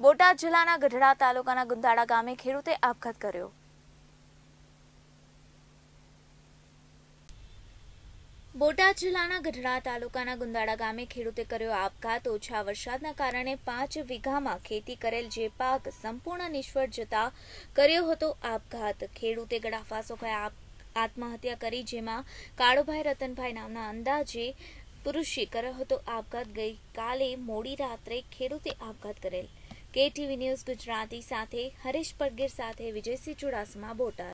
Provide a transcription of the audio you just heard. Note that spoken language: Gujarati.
બોટાદ જિલ્લાના ગઢડા તાલુકાના ગુંદાળા ગામે ખેડૂતે આપઘાત કર્યો બોટાદ જિલ્લાના ગઢડા તાલુકાના ગુંદાળા ગામે ખેડૂતે કર્યો આપઘાત ઓછા વરસાદના કારણે પાંચ વીઘામાં ખેતી કરેલ જે પાક સંપૂર્ણ નિષ્ફળ જતા કર્યો હતો આપઘાત ખેડૂતે ગળાફા સોખાએ આત્મહત્યા કરી જેમાં કાળુભાઈ રતનભાઈ નામના અંદાજે પુરુષે કર્યો હતો આપઘાત ગઈકાલે મોડી રાત્રે ખેડૂતે આપઘાત કરેલ केटीवी न्यूज गुजराती हरीश परगीर साथ विजय सिंह चुड़ासमा बोटा